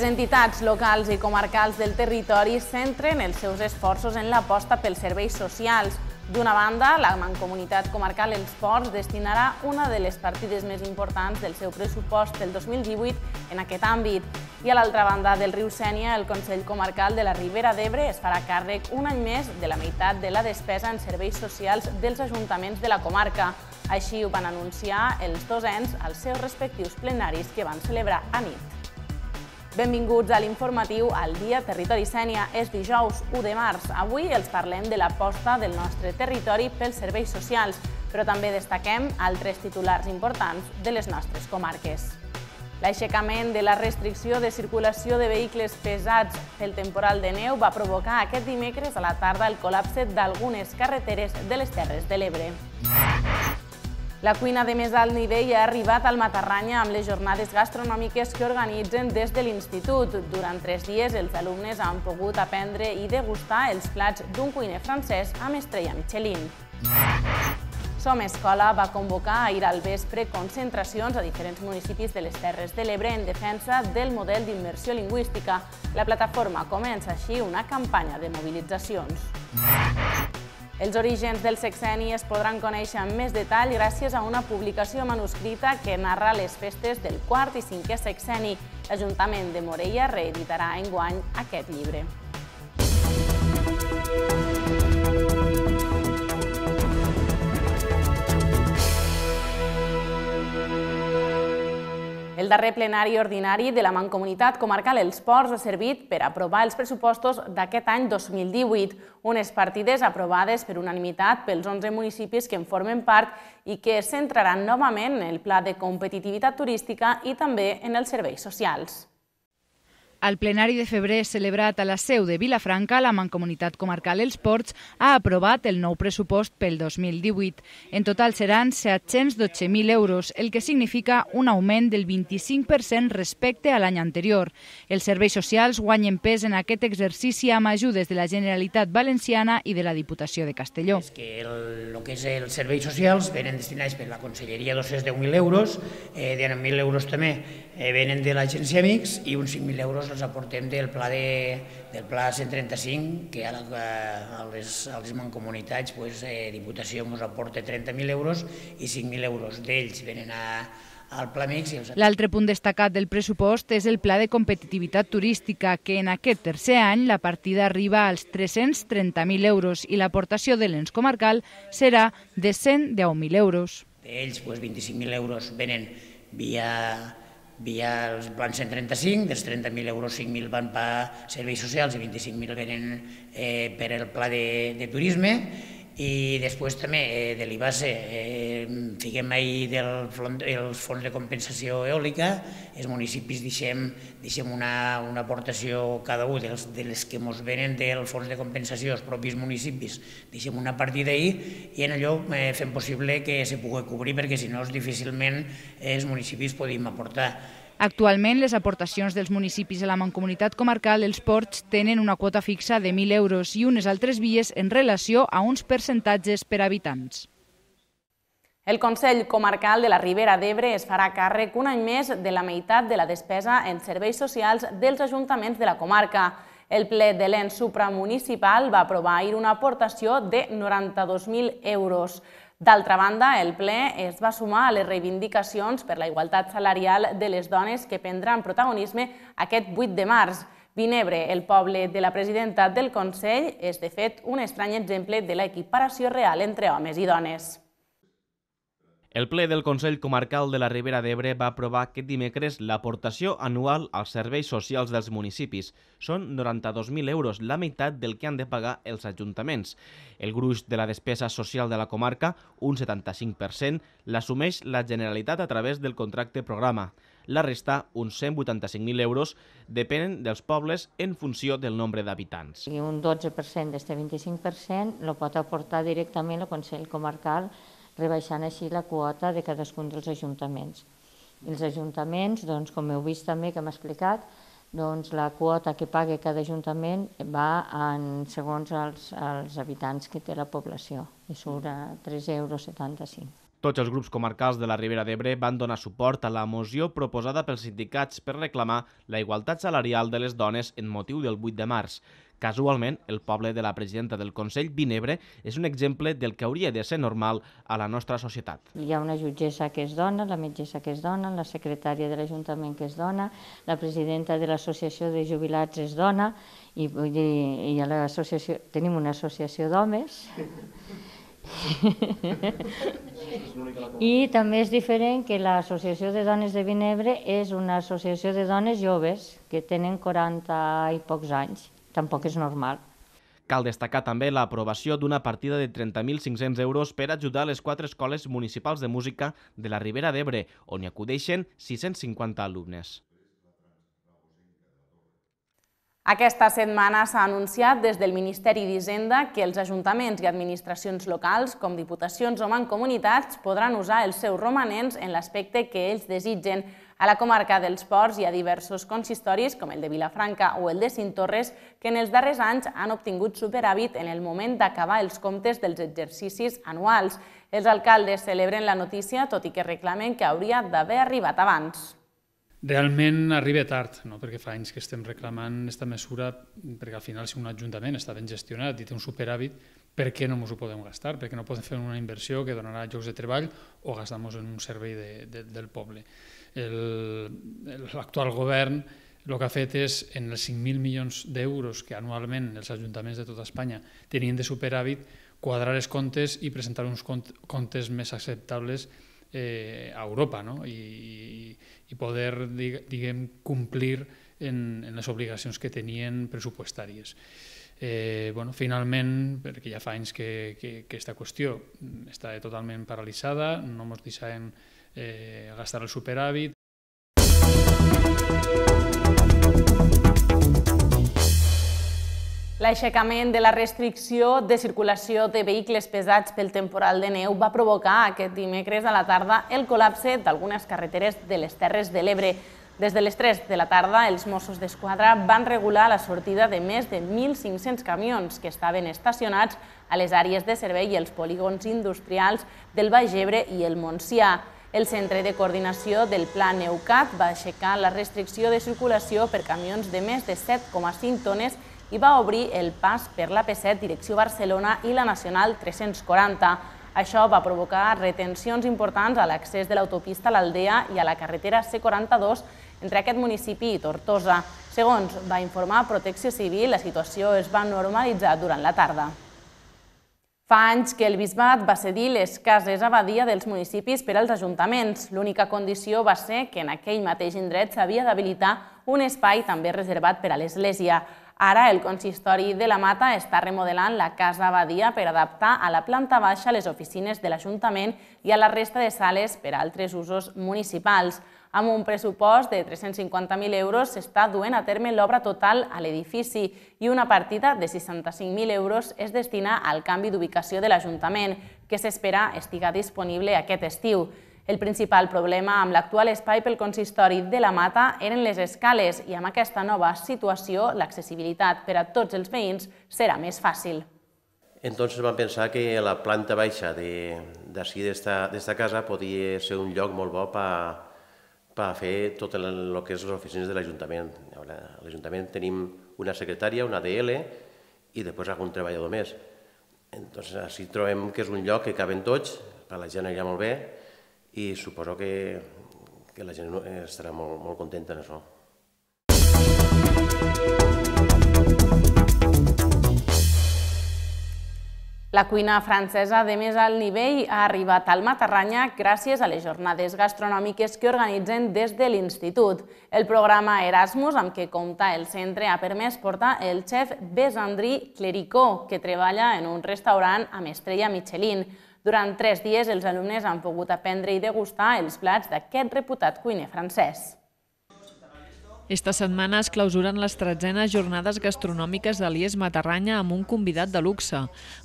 Les entitats locals i comarcals del territori centren els seus esforços en l'aposta pels serveis socials. D'una banda, la Mancomunitat Comarcal Els Ports destinarà una de les partides més importants del seu pressupost del 2018 en aquest àmbit. I a l'altra banda del riu Sènia, el Consell Comarcal de la Ribera d'Ebre es farà càrrec un any més de la meitat de la despesa en serveis socials dels ajuntaments de la comarca. Així ho van anunciar els dos ens als seus respectius plenaris que van celebrar a nit. Benvinguts a l'informatiu al Dia Territori Sènia. És dijous 1 de març. Avui els parlem de l'aposta del nostre territori pels serveis socials, però també destaquem altres titulars importants de les nostres comarques. L'aixecament de la restricció de circulació de vehicles pesats pel temporal de neu va provocar aquest dimecres a la tarda el col·lapse d'algunes carreteres de les Terres de l'Ebre. La cuina de més alt nivell ha arribat al Matarranya amb les jornades gastronòmiques que organitzen des de l'Institut. Durant tres dies, els alumnes han pogut aprendre i degustar els plats d'un cuiner francès amb estrella Michelin. Som Escola va convocar ahir al vespre concentracions a diferents municipis de les Terres de l'Ebre en defensa del model d'immersió lingüística. La plataforma comença així una campanya de mobilitzacions. Els orígens del sexeni es podran conèixer amb més detall gràcies a una publicació manuscrita que narra les festes del quart i cinquè sexeni. L'Ajuntament de Morella reeditarà enguany aquest llibre. El darrer plenari ordinari de la Mancomunitat Comarcal Els Ports ha servit per aprovar els pressupostos d'aquest any 2018, unes partides aprovades per unanimitat pels 11 municipis que en formen part i que es centraran novament en el pla de competitivitat turística i també en els serveis socials. El plenari de febrer celebrat a la seu de Vilafranca, la Mancomunitat Comarcal Els Ports ha aprovat el nou pressupost pel 2018. En total seran 712.000 euros, el que significa un augment del 25% respecte a l'any anterior. Els serveis socials guanyen pes en aquest exercici amb ajudes de la Generalitat Valenciana i de la Diputació de Castelló. És que el, el que és els serveis socials venen destinats per la Conselleria 210.000 euros, eh, 10.000 euros també Eh, venen de l'agència Amics i uns 5.000 euros els aportem del pla, de, del pla 135, que a, a, les, a les mancomunitats pues, eh, Diputació ens aporta 30.000 euros i 5.000 euros d'ells venen a, al Pla I L'altre punt destacat del pressupost és el Pla de Competitivitat Turística, que en aquest tercer any la partida arriba als 330.000 euros i l'aportació de l'ens comarcal serà de 110.000 euros. D'ells, pues, 25.000 euros venen via via, van ser 35, dels 30.000 euros 5.000 van per serveis socials i 25.000 venen eh, per el pla de, de turisme i després també eh, de l'IBASE, eh, fiquem ahir del front, el fons de compensació eòlica, els municipis deixem, deixem una, una aportació cada un dels, de les que ens venen del fons de compensació, els propis municipis, deixem una partida ahir i en allò eh, fem possible que se pugui cobrir perquè si no difícilment els municipis podem aportar. Actualment, les aportacions dels municipis a la mancomunitat comarcal dels ports tenen una quota fixa de 1.000 euros i unes altres vies en relació a uns percentatges per habitants. El Consell Comarcal de la Ribera d'Ebre es farà càrrec un any més de la meitat de la despesa en serveis socials dels ajuntaments de la comarca. El ple de l'ENS supramunicipal va aprovar una aportació de 92.000 euros. D'altra banda, el ple es va sumar a les reivindicacions per la igualtat salarial de les dones que prendran protagonisme aquest 8 de març. Vinebre, el poble de la presidenta del Consell, és de fet un estrany exemple de l'equiparació real entre homes i dones. El ple del Consell Comarcal de la Ribera d'Ebre va aprovar aquest dimecres l'aportació anual als serveis socials dels municipis. Són 92.000 euros, la meitat del que han de pagar els ajuntaments. El gruix de la despesa social de la comarca, un 75%, l'assumeix la Generalitat a través del contracte programa. La resta, uns 185.000 euros, depenen dels pobles en funció del nombre d'habitants. Un 12% d'aquest 25% lo pot aportar directament el Consell Comarcal rebaixant així la quota de cadascun dels ajuntaments. I els ajuntaments, doncs, com heu vist també que hem explicat, doncs la quota que paga cada ajuntament va en, segons els, els habitants que té la població i surt a 3,75 euros. Tots els grups comarcals de la Ribera d'Ebre van donar suport a la moció proposada pels sindicats per reclamar la igualtat salarial de les dones en motiu del 8 de març. Casualment, el poble de la presidenta del Consell, Vinebre, és un exemple del que hauria de ser normal a la nostra societat. Hi ha una jutgessa que és dona, la metgessa que és dona, la secretària de l'Ajuntament que és dona, la presidenta de l'Associació de Jubilats és dona, i, i, i a l'associació tenim una associació d'homes, I també és diferent que l'Associació de Dones de Vinebre és una associació de dones joves que tenen 40 i pocs anys tampoc és normal. Cal destacar també l'aprovació d'una partida de 30.500 euros per ajudar les quatre escoles municipals de música de la Ribera d'Ebre, on hi acudeixen 650 alumnes. Aquesta setmana s'ha anunciat des del Ministeri d'Hisenda que els ajuntaments i administracions locals, com diputacions o mancomunitats, podran usar els seus romanents en l'aspecte que ells desitgen a la comarca dels Ports hi ha diversos consistoris, com el de Vilafranca o el de Cintorres, que en els darrers anys han obtingut superàvit en el moment d'acabar els comptes dels exercicis anuals. Els alcaldes celebren la notícia, tot i que reclamen que hauria d'haver arribat abans. Realment arriba tard, no? perquè fa anys que estem reclamant aquesta mesura, perquè al final si un ajuntament està ben gestionat i té un superàvit, per què no ens ho podem gastar? Per què no podem fer una inversió que donarà llocs de treball o gastar-nos en un servei de, de, del poble? l'actual govern el que ha fet és, en els 5.000 milions d'euros que anualment els ajuntaments de tota Espanya tenien de superàvit, quadrar els comptes i presentar uns comptes més acceptables eh, a Europa no? I, i poder diguem, complir en, en les obligacions que tenien pressupostàries. Eh, bueno, finalment, perquè ja fa anys que, que, que aquesta qüestió està totalment paralitzada, no ens deixem eh, gastar el superàvit. L'aixecament de la restricció de circulació de vehicles pesats pel temporal de neu va provocar aquest dimecres a la tarda el col·lapse d'algunes carreteres de les Terres de l'Ebre. Des de les 3 de la tarda, els Mossos d'Esquadra van regular la sortida de més de 1.500 camions que estaven estacionats a les àrees de servei i els polígons industrials del Baix Ebre i el Montsià. El Centre de Coordinació del Pla Neucat va aixecar la restricció de circulació per camions de més de 7,5 tones i va obrir el pas per la 7 direcció Barcelona i la Nacional 340. Això va provocar retencions importants a l'accés de l'autopista a l'Aldea i a la carretera C42 entre aquest municipi i Tortosa. Segons va informar Protecció Civil, la situació es va normalitzar durant la tarda. Fa anys que el bisbat va cedir les cases abadia dels municipis per als ajuntaments. L'única condició va ser que en aquell mateix indret s'havia d'habilitar un espai també reservat per a l'església. Ara el consistori de la Mata està remodelant la casa abadia per adaptar a la planta baixa les oficines de l'Ajuntament i a la resta de sales per a altres usos municipals. Amb un pressupost de 350.000 euros s'està duent a terme l'obra total a l'edifici i una partida de 65.000 euros es destina al canvi d'ubicació de l'Ajuntament, que s'espera estiga disponible aquest estiu. El principal problema amb l'actual espai pel consistori de la Mata eren les escales i amb aquesta nova situació l'accessibilitat per a tots els veïns serà més fàcil. Entonces vam pensar que la planta baixa d'ací de, d'esta de casa podia ser un lloc molt bo per per fer tot el, que és les oficines de l'Ajuntament. A l'Ajuntament tenim una secretària, una DL i després algun treballador més. Entonces, així trobem que és un lloc que caben tots, per la gent anirà molt bé i suposo que, que la gent eh, estarà molt, molt contenta en això. Música La cuina francesa de més alt nivell ha arribat al Matarranya gràcies a les jornades gastronòmiques que organitzen des de l'Institut. El programa Erasmus, amb què compta el centre, ha permès portar el xef Besandri Clericó, que treballa en un restaurant amb estrella Michelin. Durant tres dies, els alumnes han pogut aprendre i degustar els plats d'aquest reputat cuiner francès. Esta setmana es clausuren les tretzenes jornades gastronòmiques de l'IES Matarranya amb un convidat de luxe.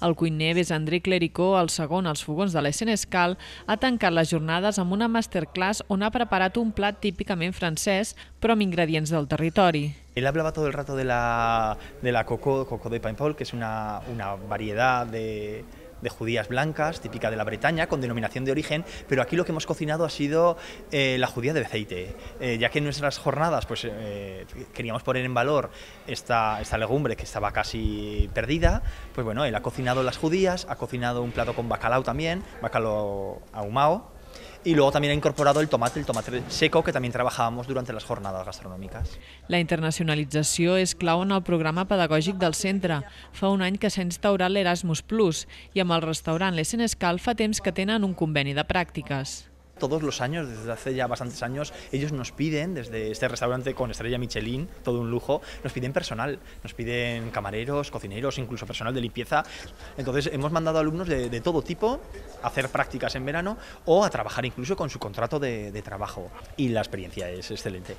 El cuiner Besandrí Clericó, el segon als fogons de l'Essenescal, ha tancat les jornades amb una masterclass on ha preparat un plat típicament francès, però amb ingredients del territori. Él hablaba todo el rato de la, de la coco, coco de Paimpol, que es una, una variedad de, de judías blancas, típica de la Bretaña, con denominación de origen, pero aquí lo que hemos cocinado ha sido eh, la judía de aceite, eh, ya que en nuestras jornadas pues, eh, queríamos poner en valor esta, esta legumbre que estaba casi perdida, pues bueno, él ha cocinado las judías, ha cocinado un plato con bacalao también, bacalao ahumado, Y luego también ha incorporado el tomate, el tomate seco, que también trabajábamos durante las jornadas gastronómicas. La internacionalització és clau en el programa pedagògic del centre. Fa un any que s'ha instaurat l'Erasmus Plus i amb el restaurant L'Essenescal fa temps que tenen un conveni de pràctiques. Todos los años, desde hace ya bastantes años, ellos nos piden, desde este restaurante con estrella Michelin, todo un lujo, nos piden personal, nos piden camareros, cocineros, incluso personal de limpieza. Entonces hemos mandado alumnos de, de todo tipo a hacer prácticas en verano o a trabajar incluso con su contrato de, de trabajo. Y la experiencia es excelente.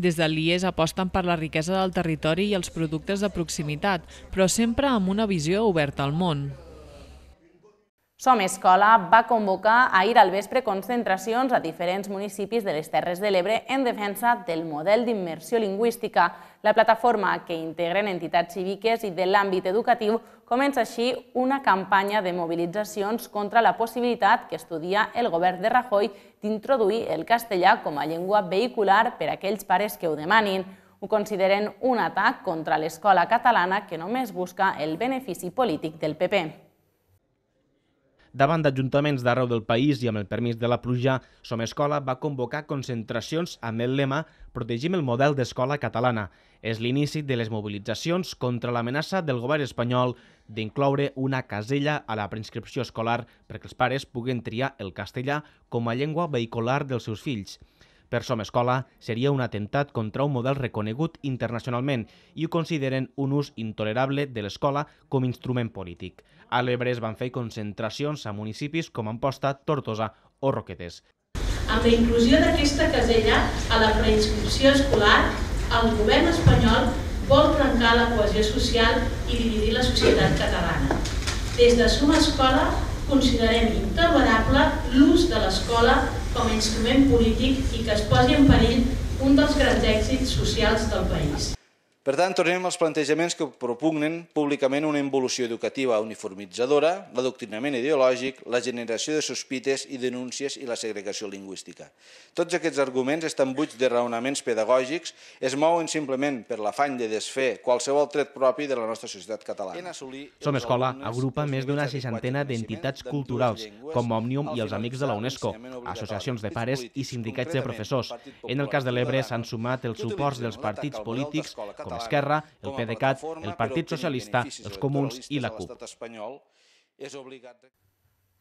Des de l'IES aposten per la riquesa del territori i els productes de proximitat, però sempre amb una visió oberta al món. Som Escola va convocar ahir al vespre concentracions a diferents municipis de les Terres de l'Ebre en defensa del model d'immersió lingüística. La plataforma, que integren entitats cíviques i de l'àmbit educatiu, comença així una campanya de mobilitzacions contra la possibilitat que estudia el govern de Rajoy d'introduir el castellà com a llengua vehicular per a aquells pares que ho demanin. Ho consideren un atac contra l'escola catalana que només busca el benefici polític del PP davant d'ajuntaments d'arreu del país i amb el permís de la pluja, Som Escola va convocar concentracions amb el lema Protegim el model d'escola catalana. És l'inici de les mobilitzacions contra l'amenaça del govern espanyol d'incloure una casella a la preinscripció escolar perquè els pares puguen triar el castellà com a llengua vehicular dels seus fills. Per Som Escola, seria un atemptat contra un model reconegut internacionalment i ho consideren un ús intolerable de l'escola com instrument polític. A l'Ebre es van fer concentracions a municipis com Amposta, Tortosa o Roquetes. Amb la inclusió d'aquesta casella a la preinscripció escolar, el govern espanyol vol trencar la cohesió social i dividir la societat catalana. Des de Suma Escola considerem intolerable l'ús de l'escola com a instrument polític i que es posi en perill un dels grans èxits socials del país. Per tant, tornem als plantejaments que propugnen públicament una involució educativa uniformitzadora, l'adoctrinament ideològic, la generació de sospites i denúncies i la segregació lingüística. Tots aquests arguments estan buits de raonaments pedagògics, es mouen simplement per l'afany de desfer qualsevol tret propi de la nostra societat catalana. Som Escola agrupa més d'una seixantena d'entitats culturals, com Òmnium i els Amics de la UNESCO, associacions de pares i sindicats de professors. En el cas de l'Ebre s'han sumat els suports dels partits polítics, com com Esquerra, el PDeCAT, el Partit Socialista, els Comuns i la CUP.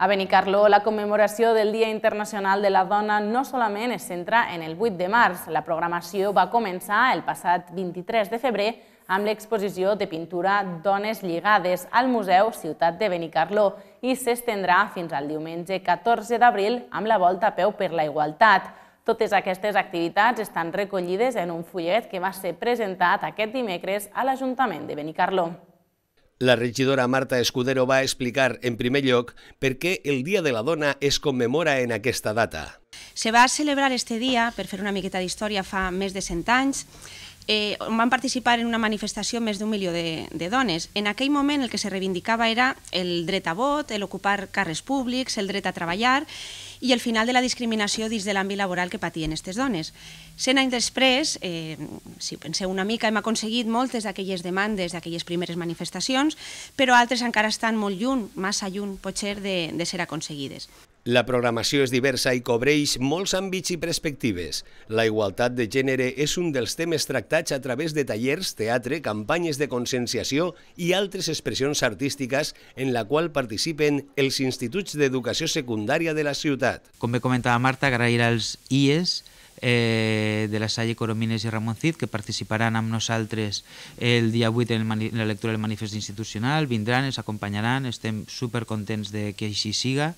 A Benicarló, la commemoració del Dia Internacional de la Dona no solament es centra en el 8 de març. La programació va començar el passat 23 de febrer amb l'exposició de pintura Dones Lligades al Museu Ciutat de Benicarló i s'estendrà fins al diumenge 14 d'abril amb la volta a peu per la igualtat. Totes aquestes activitats estan recollides en un fullet que va ser presentat aquest dimecres a l'Ajuntament de Benicarló. La regidora Marta Escudero va explicar, en primer lloc, per què el Dia de la Dona es commemora en aquesta data. Se va celebrar este dia, per fer una miqueta d'història, fa més de 100 anys, eh, on van participar en una manifestació més d'un milió de, de dones. En aquell moment el que se reivindicava era el dret a vot, ocupar carres públics, el dret a treballar i el final de la discriminació dins de l'àmbit laboral que patien aquestes dones. Cent anys després, eh, si penseu una mica, hem aconseguit moltes d'aquelles demandes, d'aquelles primeres manifestacions, però altres encara estan molt lluny, massa lluny, potser, de, de ser aconseguides. La programació és diversa i cobreix molts àmbits i perspectives. La igualtat de gènere és un dels temes tractats a través de tallers, teatre, campanyes de conscienciació i altres expressions artístiques en la qual participen els instituts d'educació secundària de la ciutat. Com bé comentava Marta, agrair als IES eh, de la Salle Coromines i Ramon Cid, que participaran amb nosaltres el dia 8 en, la lectura del manifest institucional, vindran, ens acompanyaran, estem supercontents de que així siga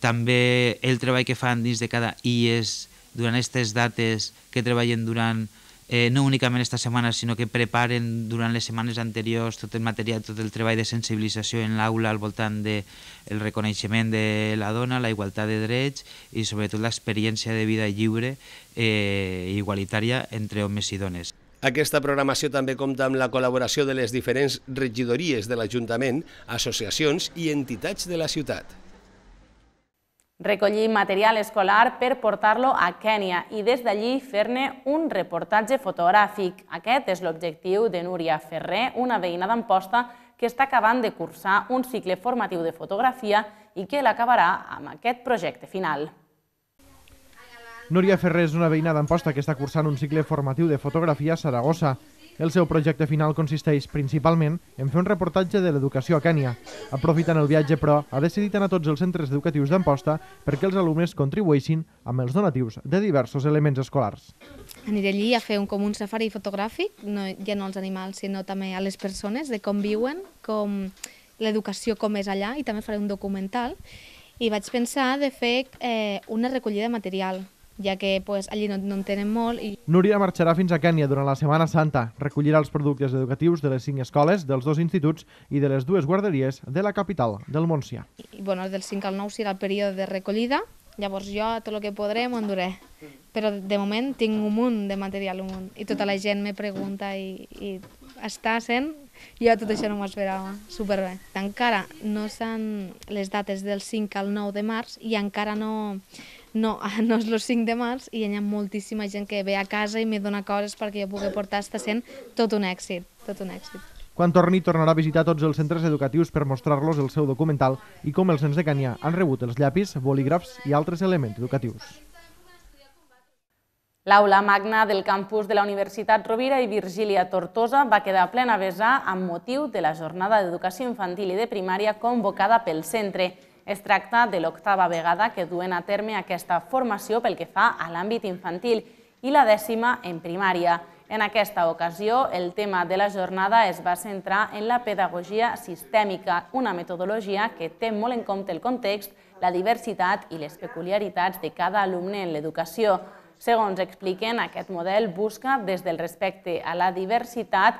també el treball que fan dins de cada IES durant aquestes dates que treballen durant eh, no únicament aquesta setmana, sinó que preparen durant les setmanes anteriors tot el material, tot el treball de sensibilització en l'aula al voltant del de reconeixement de la dona, la igualtat de drets i sobretot l'experiència de vida lliure eh, igualitària entre homes i dones. Aquesta programació també compta amb la col·laboració de les diferents regidories de l'Ajuntament, associacions i entitats de la ciutat recollir material escolar per portar-lo a Kènia i des d'allí fer-ne un reportatge fotogràfic. Aquest és l'objectiu de Núria Ferrer, una veïna d'Amposta que està acabant de cursar un cicle formatiu de fotografia i que l'acabarà amb aquest projecte final. Núria Ferrer és una veïna d'Amposta que està cursant un cicle formatiu de fotografia a Saragossa el seu projecte final consisteix principalment en fer un reportatge de l'educació a Cània. Aprofitant el viatge, però, ha decidit anar a tots els centres educatius d'Amposta perquè els alumnes contribueixin amb els donatius de diversos elements escolars. Aniré allí a fer un, com un safari fotogràfic, no, ja no als animals, sinó també a les persones, de com viuen, com l'educació com és allà, i també faré un documental. I vaig pensar de fer eh, una recollida de material, ja que pues, allí no, no en tenen molt. I... Núria marxarà fins a Kènia durant la Setmana Santa. Recollirà els productes educatius de les cinc escoles, dels dos instituts i de les dues guarderies de la capital del Montsià. I, bueno, del 5 al 9 serà el període de recollida, llavors jo tot el que podré m'ho enduré. Però de moment tinc un munt de material, un munt. I tota la gent me pregunta i, i està sent jo tot això no m'ho esperava, superbé. Encara no s'han les dates del 5 al 9 de març i encara no, no, no és los 5 de març i hi ha moltíssima gent que ve a casa i me dona coses perquè jo pugui portar. Està sent tot un èxit, tot un èxit. Quan torni, tornarà a visitar tots els centres educatius per mostrar-los el seu documental i com els nens de Canià han rebut els llapis, bolígrafs i altres elements educatius. L'aula magna del campus de la Universitat Rovira i Virgília Tortosa va quedar plena a besar amb motiu de la jornada d'educació infantil i de primària convocada pel centre. Es tracta de l'octava vegada que duen a terme aquesta formació pel que fa a l'àmbit infantil i la dècima en primària. En aquesta ocasió, el tema de la jornada es va centrar en la pedagogia sistèmica, una metodologia que té molt en compte el context, la diversitat i les peculiaritats de cada alumne en l'educació. Segons expliquen, aquest model busca, des del respecte a la diversitat,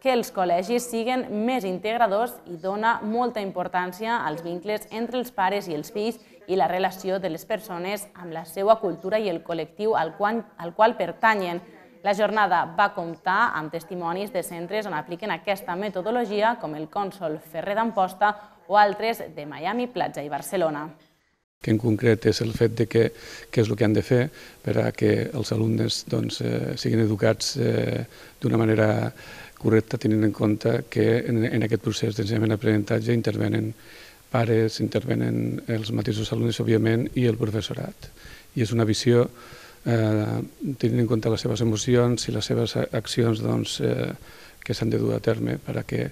que els col·legis siguen més integradors i dona molta importància als vincles entre els pares i els fills i la relació de les persones amb la seva cultura i el col·lectiu al qual, al qual pertanyen. La jornada va comptar amb testimonis de centres on apliquen aquesta metodologia, com el cònsol Ferrer d'Amposta o altres de Miami, Platja i Barcelona que en concret és el fet de que, què és el que han de fer per a que els alumnes doncs, eh, siguin educats eh, d'una manera correcta, tenint en compte que en, aquest procés d'ensenyament-aprenentatge intervenen pares, intervenen els mateixos alumnes, òbviament, i el professorat. I és una visió, eh, tenint en compte les seves emocions i les seves accions doncs, eh, que s'han de dur a terme per a que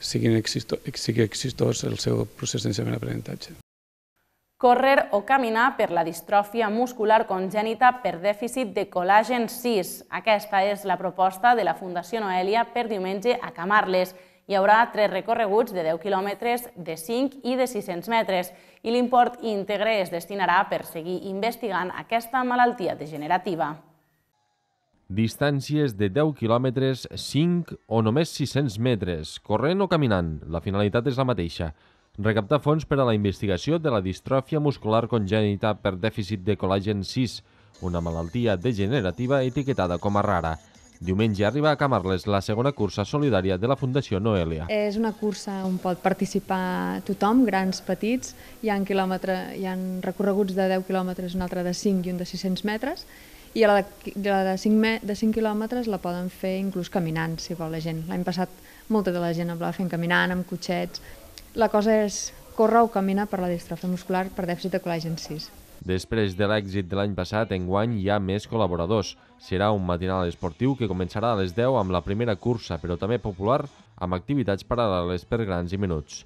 siguin exitós, sigui exitós el seu procés d'ensenyament-aprenentatge. Correr o caminar per la distròfia muscular congènita per dèficit de col·làgen 6. Aquesta és la proposta de la Fundació Noelia per diumenge a Camarles. Hi haurà tres recorreguts de 10 quilòmetres, de 5 i de 600 metres i l'import íntegre es destinarà per seguir investigant aquesta malaltia degenerativa distàncies de 10 quilòmetres, 5 o només 600 metres, corrent o caminant. La finalitat és la mateixa, recaptar fons per a la investigació de la distròfia muscular congènita per dèficit de col·làgen 6, una malaltia degenerativa etiquetada com a rara. Diumenge arriba a Camarles la segona cursa solidària de la Fundació Noelia. És una cursa on pot participar tothom, grans, petits. Hi ha, quilòmetre, hi ha recorreguts de 10 quilòmetres, un altre de 5 i un de 600 metres. I la de, la de 5, me, de 5 quilòmetres la poden fer inclús caminant, si vol la gent. L'any passat molta de la gent la va fent caminant, amb cotxets, la cosa és córrer o caminar per la distrofia muscular per dèficit de col·làgen 6. Després de l'èxit de l'any passat, enguany hi ha més col·laboradors. Serà un matinal esportiu que començarà a les 10 amb la primera cursa, però també popular, amb activitats paral·leles per grans i minuts.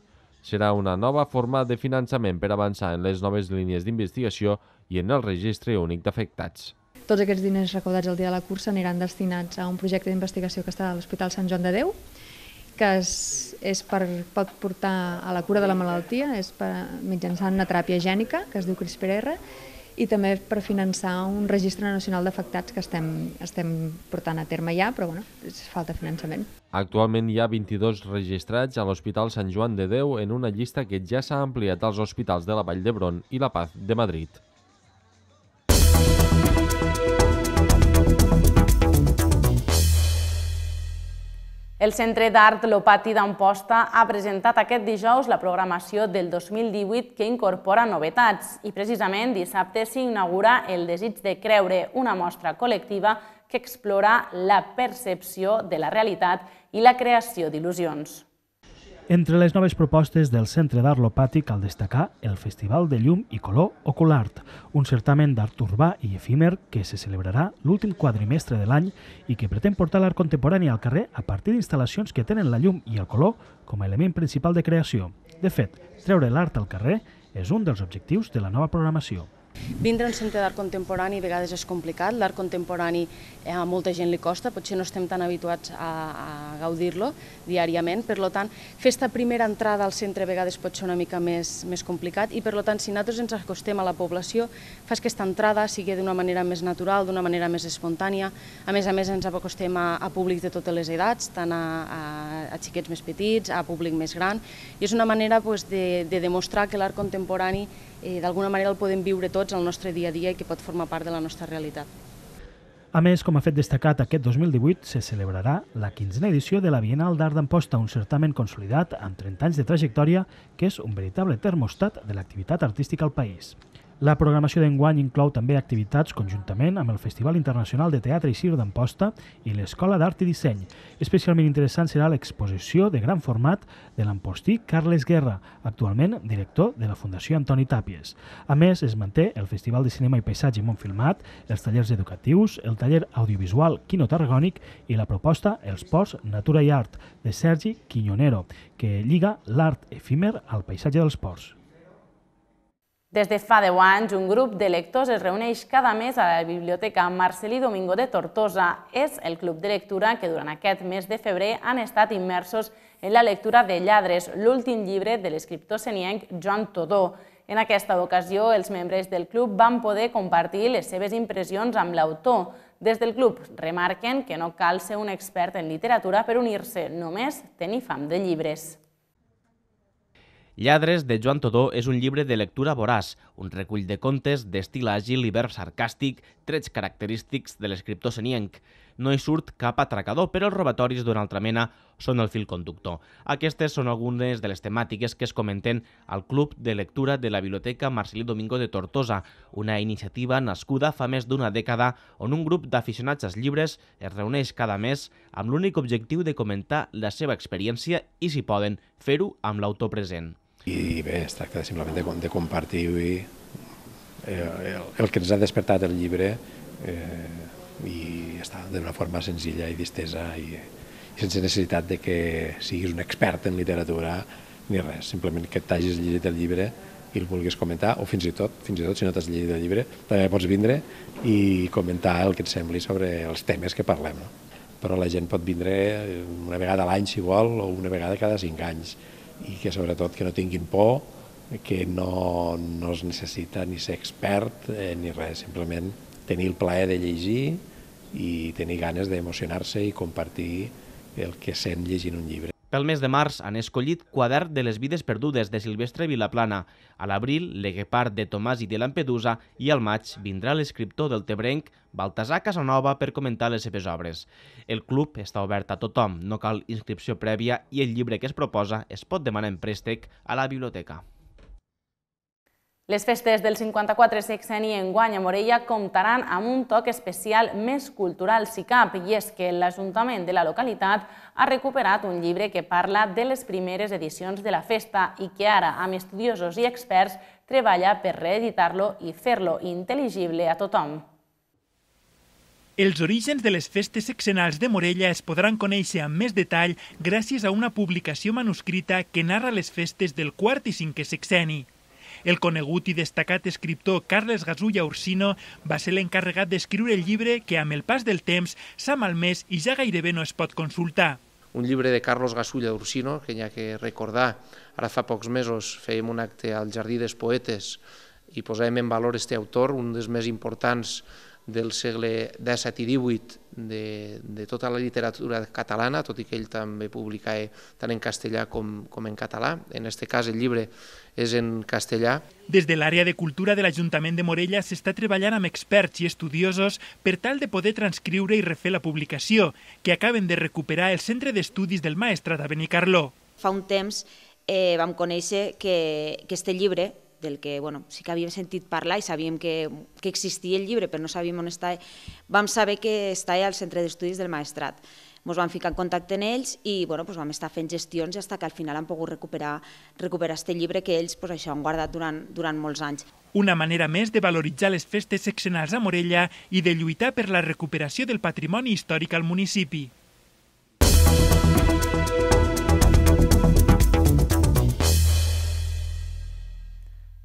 Serà una nova forma de finançament per avançar en les noves línies d'investigació i en el registre únic d'afectats. Tots aquests diners recaudats el dia de la cursa aniran destinats a un projecte d'investigació que està a l'Hospital Sant Joan de Déu que es, és per, pot portar a la cura de la malaltia, és per, mitjançant una teràpia gènica, que es diu CRISPR-R, i també per finançar un registre nacional d'afectats que estem, estem portant a terme ja, però bueno, falta finançament. Actualment hi ha 22 registrats a l'Hospital Sant Joan de Déu en una llista que ja s'ha ampliat als hospitals de la Vall d'Hebron i la Paz de Madrid. El Centre d'Art Lopati d'Amposta ha presentat aquest dijous la programació del 2018 que incorpora novetats i precisament dissabte s'inaugura El desig de creure, una mostra col·lectiva que explora la percepció de la realitat i la creació d'il·lusions. Entre les noves propostes del Centre d'Art Lopati cal destacar el Festival de Llum i Color Oculart, un certamen d'art urbà i efímer que se celebrarà l'últim quadrimestre de l'any i que pretén portar l'art contemporani al carrer a partir d'instal·lacions que tenen la llum i el color com a element principal de creació. De fet, treure l'art al carrer és un dels objectius de la nova programació. Vindre a un centre d'art contemporani a vegades és complicat, l'art contemporani eh, a molta gent li costa, potser no estem tan habituats a, a gaudir-lo diàriament, per tant, fer esta primera entrada al centre a vegades pot ser una mica més, més complicat i per tant, si nosaltres ens acostem a la població, fas que aquesta entrada sigui d'una manera més natural, d'una manera més espontània, a més a més ens acostem a, a públic de totes les edats, tant a, a, a xiquets més petits, a públic més gran, i és una manera pues, de, de demostrar que l'art contemporani Eh, d'alguna manera el podem viure tots al nostre dia a dia i que pot formar part de la nostra realitat. A més, com ha fet destacat, aquest 2018 se celebrarà la quinzena edició de la Bienal d'Art d'Amposta, un certamen consolidat amb 30 anys de trajectòria que és un veritable termostat de l'activitat artística al país. La programació d'enguany inclou també activitats conjuntament amb el Festival Internacional de Teatre i Circ d'Amposta i l'Escola d'Art i Disseny. Especialment interessant serà l'exposició de gran format de l'ampostí Carles Guerra, actualment director de la Fundació Antoni Tàpies. A més, es manté el Festival de Cinema i Paisatge Montfilmat, els tallers educatius, el taller audiovisual Quino Tarragònic i la proposta Els Ports, Natura i Art, de Sergi Quiñonero, que lliga l'art efímer al paisatge dels ports. Des de fa deu anys, un grup de lectors es reuneix cada mes a la Biblioteca Marcelí Domingo de Tortosa. És el club de lectura que durant aquest mes de febrer han estat immersos en la lectura de Lladres, l'últim llibre de l'escriptor senienc Joan Todó. En aquesta ocasió, els membres del club van poder compartir les seves impressions amb l'autor. Des del club remarquen que no cal ser un expert en literatura per unir-se, només tenir fam de llibres. Lladres, de Joan Todó, és un llibre de lectura voràs, un recull de contes d'estil àgil i verb sarcàstic, trets característics de l'escriptor senienc. No hi surt cap atracador, però els robatoris d'una altra mena són el fil conductor. Aquestes són algunes de les temàtiques que es comenten al Club de Lectura de la Biblioteca Marcelí Domingo de Tortosa, una iniciativa nascuda fa més d'una dècada on un grup d'aficionats als llibres es reuneix cada mes amb l'únic objectiu de comentar la seva experiència i si poden fer-ho amb l'autor present. I bé, es tracta simplement de, de compartir eh, el, el que ens ha despertat el llibre eh, i està d'una forma senzilla i distesa i, i sense necessitat de que siguis un expert en literatura ni res, simplement que t'hagis llegit el llibre i el vulguis comentar, o fins i tot, fins i tot si no t'has llegit el llibre, també pots vindre i comentar el que et sembli sobre els temes que parlem. No? Però la gent pot vindre una vegada a l'any, si vol, o una vegada cada cinc anys i que sobretot que no tinguin por, que no, no es necessita ni ser expert eh, ni res, simplement tenir el plaer de llegir i tenir ganes d'emocionar-se i compartir el que sent llegint un llibre. Pel mes de març han escollit Quadern de les vides perdudes de Silvestre Vilaplana, a l'abril l'Eguepart de Tomàs i de Lampedusa i al maig vindrà l'escriptor del Tebrenc Baltasar Casanova per comentar les seves obres. El club està obert a tothom, no cal inscripció prèvia i el llibre que es proposa es pot demanar en préstec a la biblioteca. Les festes del 54 sexeni en Guanya Morella comptaran amb un toc especial més cultural si cap, i és que l'Ajuntament de la localitat ha recuperat un llibre que parla de les primeres edicions de la festa i que ara, amb estudiosos i experts, treballa per reeditar-lo i fer-lo intel·ligible a tothom. Els orígens de les festes sexenals de Morella es podran conèixer amb més detall gràcies a una publicació manuscrita que narra les festes del quart i cinquè sexeni. El conegut i destacat escriptor Carles Gasulla Ursino va ser l'encarregat d'escriure el llibre que amb el pas del temps s'ha malmès i ja gairebé no es pot consultar. Un llibre de Carlos Gasulla Ursino, que hi ha que recordar, ara fa pocs mesos fèiem un acte al Jardí dels Poetes i posàvem en valor este autor, un dels més importants del segle XVII i XVIII de, de tota la literatura catalana, tot i que ell també publica eh, tant en castellà com, com en català. En aquest cas el llibre és en castellà. Des de l'àrea de cultura de l'Ajuntament de Morella s'està treballant amb experts i estudiosos per tal de poder transcriure i refer la publicació, que acaben de recuperar el Centre d'Estudis del maestre de Benicarló. Fa un temps eh, vam conèixer que, que este llibre del que bueno, sí que havíem sentit parlar i sabíem que, que existia el llibre, però no sabíem on estava. Vam saber que estava al centre d'estudis del Maestrat. Ens vam ficar en contacte amb ells i bueno, doncs vam estar fent gestions i fins que al final han pogut recuperar, recuperar este llibre que ells doncs, això, han guardat durant, durant molts anys. Una manera més de valoritzar les festes seccionals a Morella i de lluitar per la recuperació del patrimoni històric al municipi.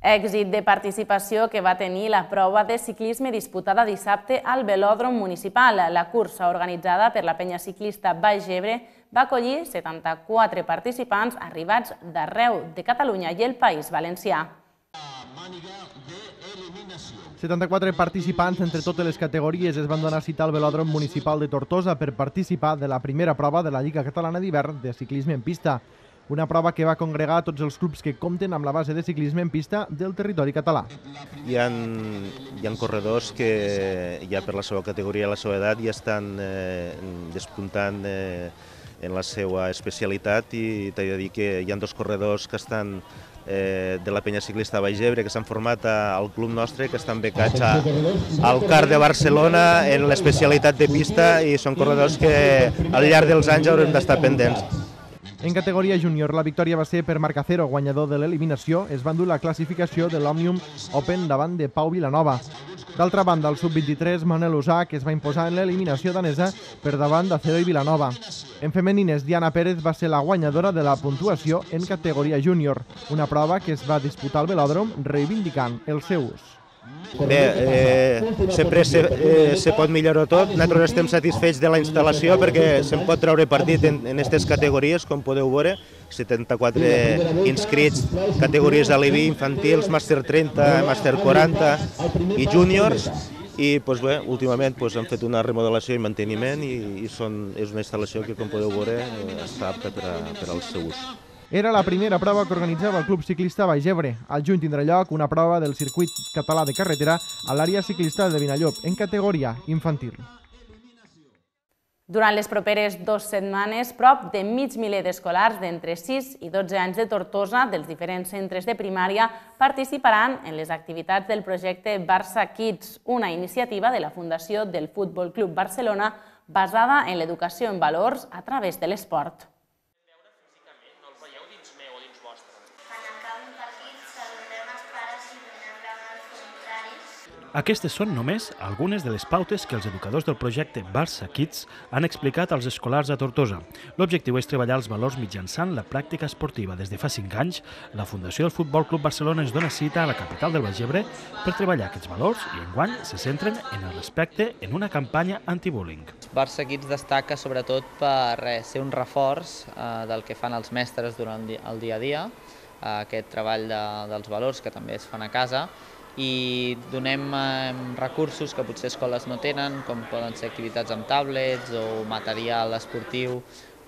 Èxit de participació que va tenir la prova de ciclisme disputada dissabte al Velòdrom Municipal. La cursa organitzada per la penya ciclista Baix Ebre va acollir 74 participants arribats d'arreu de Catalunya i el País Valencià. 74 participants entre totes les categories es van donar cita al velòdrom municipal de Tortosa per participar de la primera prova de la Lliga Catalana d'hivern de ciclisme en pista una prova que va congregar tots els clubs que compten amb la base de ciclisme en pista del territori català. Hi ha, hi ha corredors que ja per la seva categoria i la seva edat ja estan eh, despuntant eh, en la seva especialitat i t'he de dir que hi ha dos corredors que estan eh, de la penya ciclista Baix Ebre que s'han format al club nostre, que estan becats a, al CAR de Barcelona en l'especialitat de pista i són corredors que al llarg dels anys haurem d'estar pendents. En categoria júnior, la victòria va ser per Marcacero, guanyador de l'eliminació, es va endur la classificació de l'Òmnium Open davant de Pau Vilanova. D'altra banda, el sub-23 Manel Usà, que es va imposar en l'eliminació danesa per davant d'Acero i Vilanova. En femenines, Diana Pérez va ser la guanyadora de la puntuació en categoria júnior, una prova que es va disputar al velòdrom reivindicant els seus. Bé, eh, sempre se, eh, se pot millorar tot. Nosaltres estem satisfets de la instal·lació perquè se'n pot treure partit en aquestes categories, com podeu veure, 74 inscrits, categories de l'IBI, infantils, màster 30, màster 40 i júniors. I doncs bé, últimament doncs, han fet una remodelació i manteniment i, i són, és una instal·lació que, com podeu veure, eh, està apta per, a, per al seu ús. Era la primera prova que organitzava el Club Ciclista Baix Ebre. Al juny tindrà lloc una prova del circuit català de carretera a l'àrea ciclista de Vinallop, en categoria infantil. Durant les properes dues setmanes, prop de mig miler d'escolars d'entre 6 i 12 anys de Tortosa dels diferents centres de primària participaran en les activitats del projecte Barça Kids, una iniciativa de la Fundació del Futbol Club Barcelona basada en l'educació en valors a través de l'esport. Aquestes són només algunes de les pautes que els educadors del projecte Barça Kids han explicat als escolars a Tortosa. L'objectiu és treballar els valors mitjançant la pràctica esportiva. Des de fa 5 anys, la Fundació del Futbol Club Barcelona es dona cita a la capital del Baix per treballar aquests valors i enguany se centren en el respecte en una campanya anti-bullying. Barça Kids destaca sobretot per eh, ser un reforç eh, del que fan els mestres durant el dia a dia, eh, aquest treball de, dels valors que també es fan a casa, i donem recursos que potser escoles no tenen, com poden ser activitats amb tablets o material esportiu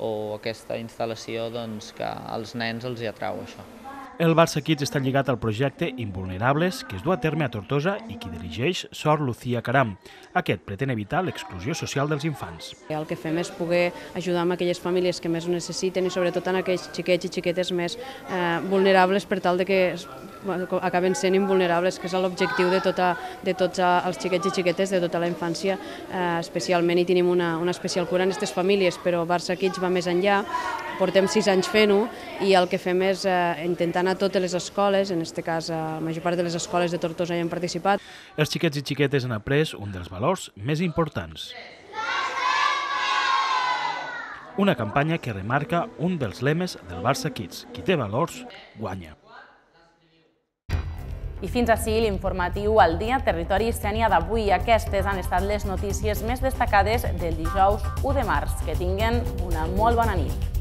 o aquesta instal·lació doncs, que als nens els hi atrau això. El Barça Kids està lligat al projecte Invulnerables, que es du a terme a Tortosa i qui dirigeix Sor Lucía Caram. Aquest pretén evitar l'exclusió social dels infants. El que fem és poder ajudar amb aquelles famílies que més ho necessiten i sobretot en aquells xiquets i xiquetes més eh, vulnerables per tal de que acaben sent invulnerables, que és l'objectiu de, tota, de tots els xiquets i xiquetes de tota la infància, eh, especialment i tenim una, una especial cura en aquestes famílies, però Barça Kids va més enllà, portem sis anys fent-ho i el que fem és eh, intentar anar a totes les escoles, en aquest cas la major part de les escoles de Tortosa hi han participat. Els xiquets i xiquetes han après un dels valors més importants. Una campanya que remarca un dels lemes del Barça Kids, qui té valors guanya. I fins així l'informatiu al dia Territori Sènia d'avui. Aquestes han estat les notícies més destacades del dijous 1 de març. Que tinguen una molt bona nit.